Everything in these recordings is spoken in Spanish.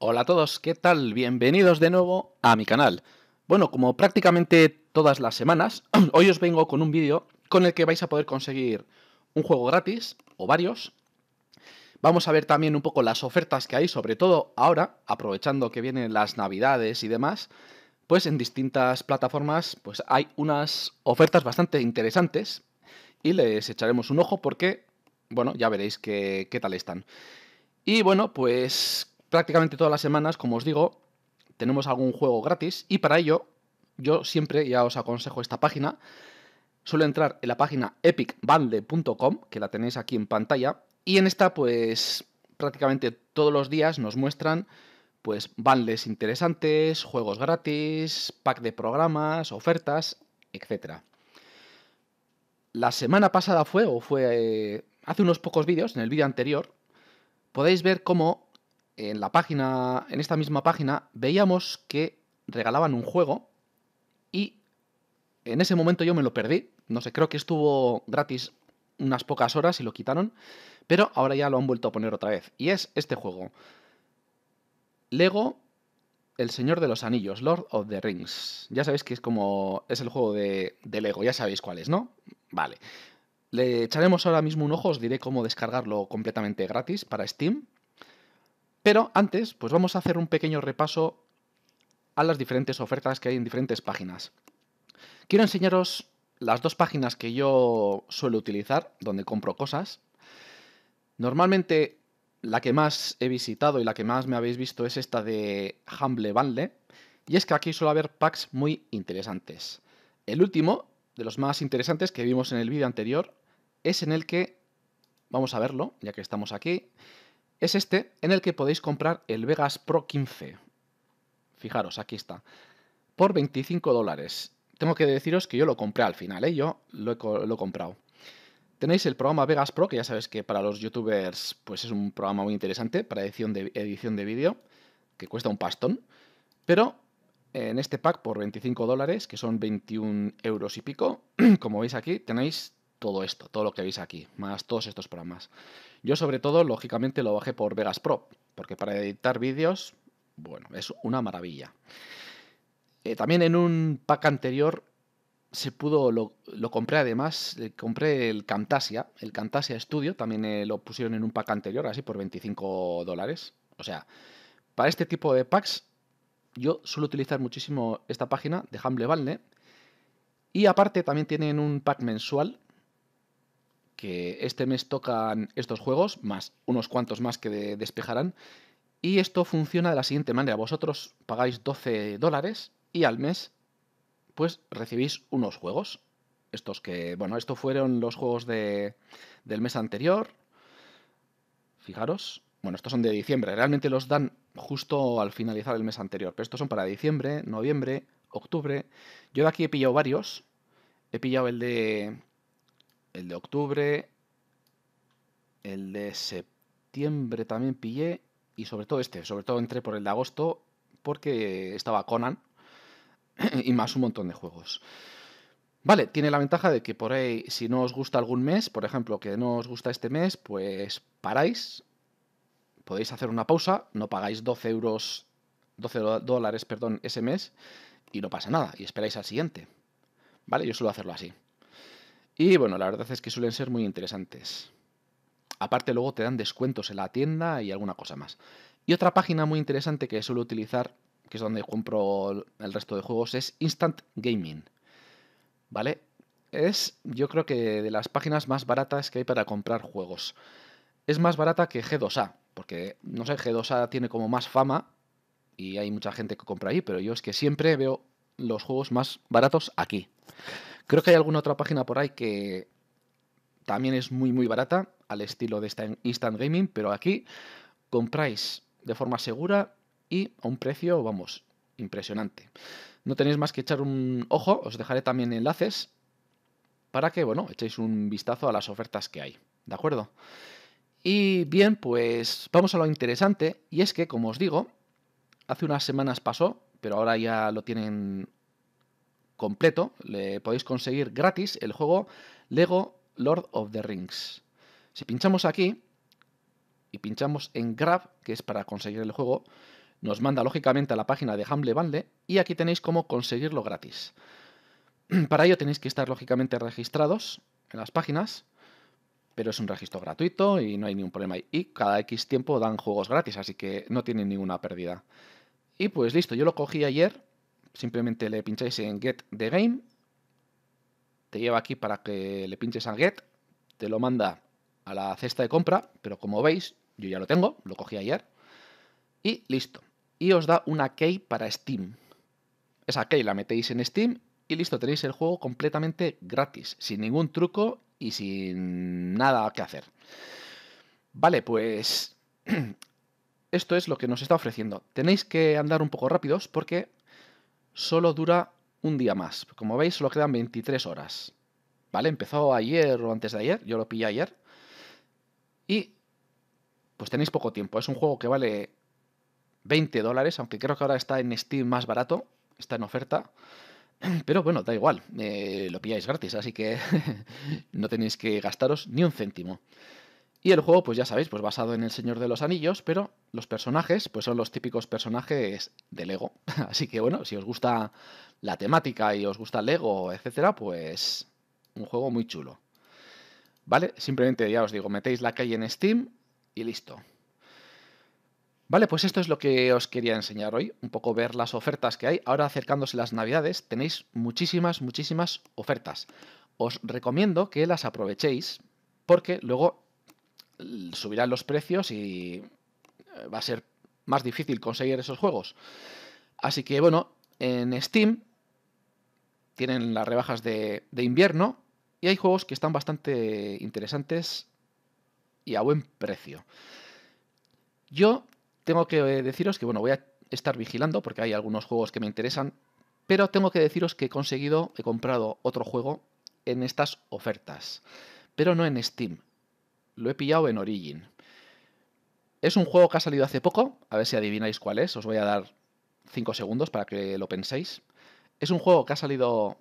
Hola a todos, ¿qué tal? Bienvenidos de nuevo a mi canal. Bueno, como prácticamente todas las semanas, hoy os vengo con un vídeo con el que vais a poder conseguir un juego gratis o varios. Vamos a ver también un poco las ofertas que hay, sobre todo ahora, aprovechando que vienen las navidades y demás, pues en distintas plataformas pues hay unas ofertas bastante interesantes y les echaremos un ojo porque, bueno, ya veréis qué, qué tal están. Y bueno, pues prácticamente todas las semanas, como os digo, tenemos algún juego gratis y para ello yo siempre ya os aconsejo esta página. Suelo entrar en la página epicbundle.com, que la tenéis aquí en pantalla, y en esta pues prácticamente todos los días nos muestran pues interesantes, juegos gratis, pack de programas, ofertas, etc. La semana pasada fue, o fue eh, hace unos pocos vídeos, en el vídeo anterior, podéis ver cómo en la página, en esta misma página, veíamos que regalaban un juego y en ese momento yo me lo perdí. No sé, creo que estuvo gratis unas pocas horas y lo quitaron, pero ahora ya lo han vuelto a poner otra vez. Y es este juego. Lego el Señor de los Anillos, Lord of the Rings. Ya sabéis que es como. es el juego de, de, Lego, ya sabéis cuál es, ¿no? Vale. Le echaremos ahora mismo un ojo, os diré cómo descargarlo completamente gratis para Steam. Pero antes, pues vamos a hacer un pequeño repaso a las diferentes ofertas que hay en diferentes páginas. Quiero enseñaros las dos páginas que yo suelo utilizar, donde compro cosas. Normalmente la que más he visitado y la que más me habéis visto es esta de Humble Bundle, y es que aquí suele haber packs muy interesantes. El último, de los más interesantes que vimos en el vídeo anterior, es en el que, vamos a verlo, ya que estamos aquí, es este en el que podéis comprar el Vegas Pro 15. Fijaros, aquí está. Por 25 dólares. Tengo que deciros que yo lo compré al final, ¿eh? yo lo he, comprado. Tenéis el programa Vegas Pro, que ya sabéis que para los youtubers pues es un programa muy interesante para edición de, edición de vídeo, que cuesta un pastón. Pero en este pack por 25 dólares, que son 21 euros y pico, como veis aquí, tenéis todo esto, todo lo que veis aquí, más todos estos programas. Yo sobre todo, lógicamente, lo bajé por Vegas Pro, porque para editar vídeos, bueno, es una maravilla. Eh, también en un pack anterior se pudo, lo, compré además, eh, compré el Camtasia, el Camtasia Studio, también eh, lo pusieron en un pack anterior, así por 25 dólares. O sea, para este tipo de packs yo suelo utilizar muchísimo esta página de Humble Bundle. Y aparte también tienen un pack mensual que este mes tocan estos juegos, más unos cuantos más que despejarán. Y esto funciona de la siguiente manera. Vosotros pagáis 12 dólares y al mes pues recibís unos juegos. Estos que, bueno, estos fueron los juegos del mes anterior. Fijaros. Bueno, estos son de diciembre. Realmente los dan justo al finalizar el mes anterior. Pero estos son para diciembre, noviembre, octubre. Yo de aquí he pillado varios. He pillado el de el de octubre, el de septiembre también pillé y sobre todo este, sobre todo entré por el de agosto porque estaba Conan y más un montón de juegos. Vale, tiene la ventaja de que por ahí, si no os gusta algún mes, por ejemplo, que no os gusta este mes, pues paráis, podéis hacer una pausa, no pagáis 12 euros, 12 dólares, perdón, ese mes y no pasa nada, y esperáis al siguiente. Vale, yo suelo hacerlo así. Y bueno, la verdad es que suelen ser muy interesantes. Aparte luego te dan descuentos en la tienda y alguna cosa más. Y otra página muy interesante que suelo utilizar, que es donde compro el resto de juegos, es Instant Gaming. ¿Vale? Es yo creo que de las páginas más baratas que hay para comprar juegos. Es más barata que G2A, porque no sé, G2A tiene como más fama y hay mucha gente que compra ahí, pero yo es que siempre veo los juegos más baratos aquí. Creo que hay alguna otra página por ahí que también es muy muy barata, al estilo de esta Instant Gaming, pero aquí compráis de forma segura y a un precio, vamos, impresionante. No tenéis más que echar un ojo, os dejaré también enlaces para que, bueno, echéis un vistazo a las ofertas que hay, ¿de acuerdo? Y bien, pues vamos a lo interesante, y es que, como os digo, hace unas semanas pasó pero ahora ya lo tienen completo. Le podéis conseguir gratis el juego Lego Lord of the Rings. Si pinchamos aquí y pinchamos en Grab, que es para conseguir el juego, nos manda lógicamente a la página de Humble Bundle y aquí tenéis cómo conseguirlo gratis. Para ello tenéis que estar lógicamente registrados en las páginas, pero es un registro gratuito y no hay ningún problema. Y cada X tiempo dan juegos gratis, así que no tienen ninguna pérdida. Y pues listo, yo lo cogí ayer. Simplemente le pincháis en Get the Game. Te lleva aquí para que le pinches al Get. Te lo manda a la cesta de compra. Pero como veis, yo ya lo tengo, lo cogí ayer. Y listo. Y os da una key para Steam. Esa key la metéis en Steam y listo, tenéis el juego completamente gratis, sin ningún truco y sin nada que hacer. Vale, pues esto es lo que nos está ofreciendo. Tenéis que andar un poco rápidos porque solo dura un día más. Como veis, solo quedan 23 horas. ¿Vale? Empezó ayer o antes de ayer, yo lo pillé ayer. Y pues tenéis poco tiempo. Es un juego que vale 20 dólares, aunque creo que ahora está en Steam más barato, está en oferta. Pero bueno, da igual, eh, lo pilláis gratis, así que no tenéis que gastaros ni un céntimo. Y el juego, pues ya sabéis, pues basado en El Señor de los Anillos, pero los personajes, pues son los típicos personajes de Lego. Así que bueno, si os gusta la temática y os gusta Lego, etcétera, pues un juego muy chulo. ¿Vale? Simplemente ya os digo, metéis la calle en Steam y listo. Vale, pues esto es lo que os quería enseñar hoy, un poco ver las ofertas que hay. Ahora acercándose las navidades tenéis muchísimas, muchísimas ofertas. Os recomiendo que las aprovechéis porque luego subirán los precios y eh, va a ser más difícil conseguir esos juegos. Así que bueno, en Steam tienen las rebajas de, invierno y hay juegos que están bastante interesantes y a buen precio. Yo tengo que eh, deciros que bueno, voy a estar vigilando porque hay algunos juegos que me interesan, pero tengo que deciros que he conseguido, he comprado otro juego en estas ofertas, pero no en Steam, lo he pillado en Origin. Es un juego que ha salido hace poco, a ver si adivináis cuál es, os voy a dar 5 segundos para que lo penséis. Es un juego que ha salido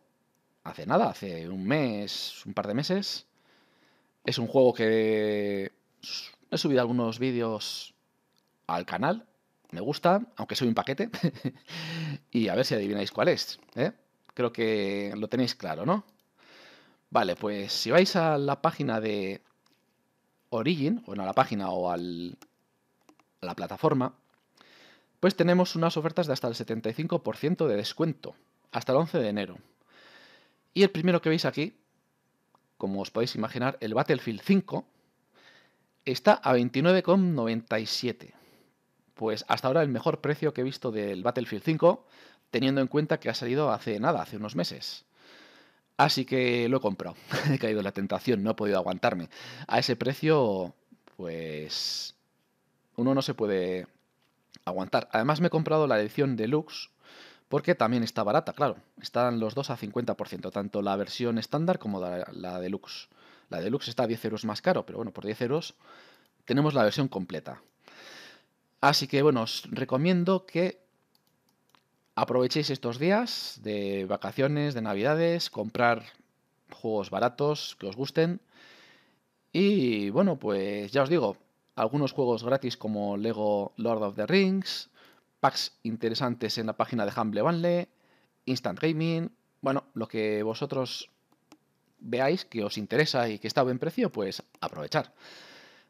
hace nada, hace un mes, un par de meses. Es un juego que he subido algunos vídeos al canal, me gusta, aunque soy un paquete. y a ver si adivináis cuál es. ¿eh? Creo que lo tenéis claro, ¿no? Vale, pues si vais a la página de Origin, o en la página o al, a la plataforma, pues tenemos unas ofertas de hasta el 75% de descuento, hasta el 11 de enero. Y el primero que veis aquí, como os podéis imaginar, el Battlefield 5, está a 29,97. Pues hasta ahora el mejor precio que he visto del Battlefield 5, teniendo en cuenta que ha salido hace nada, hace unos meses. Así que lo he comprado. he caído en la tentación, no he podido aguantarme. A ese precio, pues. Uno no se puede aguantar. Además, me he comprado la edición deluxe porque también está barata, claro. Están los dos a 50%, tanto la versión estándar como la, deluxe. La deluxe está a 10 euros más caro, pero bueno, por 10 euros tenemos la versión completa. Así que bueno, os recomiendo que aprovechéis estos días de vacaciones, de navidades, comprar juegos baratos que os gusten. Y bueno, pues ya os digo, algunos juegos gratis como Lego Lord of the Rings, packs interesantes en la página de Humble Bundle, Instant Gaming, bueno, lo que vosotros veáis que os interesa y que está a buen precio, pues aprovechar.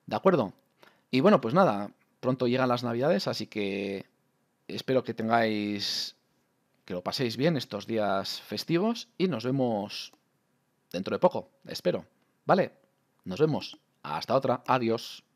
¿De acuerdo? Y bueno, pues nada, pronto llegan las navidades, así que espero que tengáis que lo paséis bien estos días festivos y nos vemos dentro de poco, espero. ¿Vale? Nos vemos. Hasta otra. Adiós.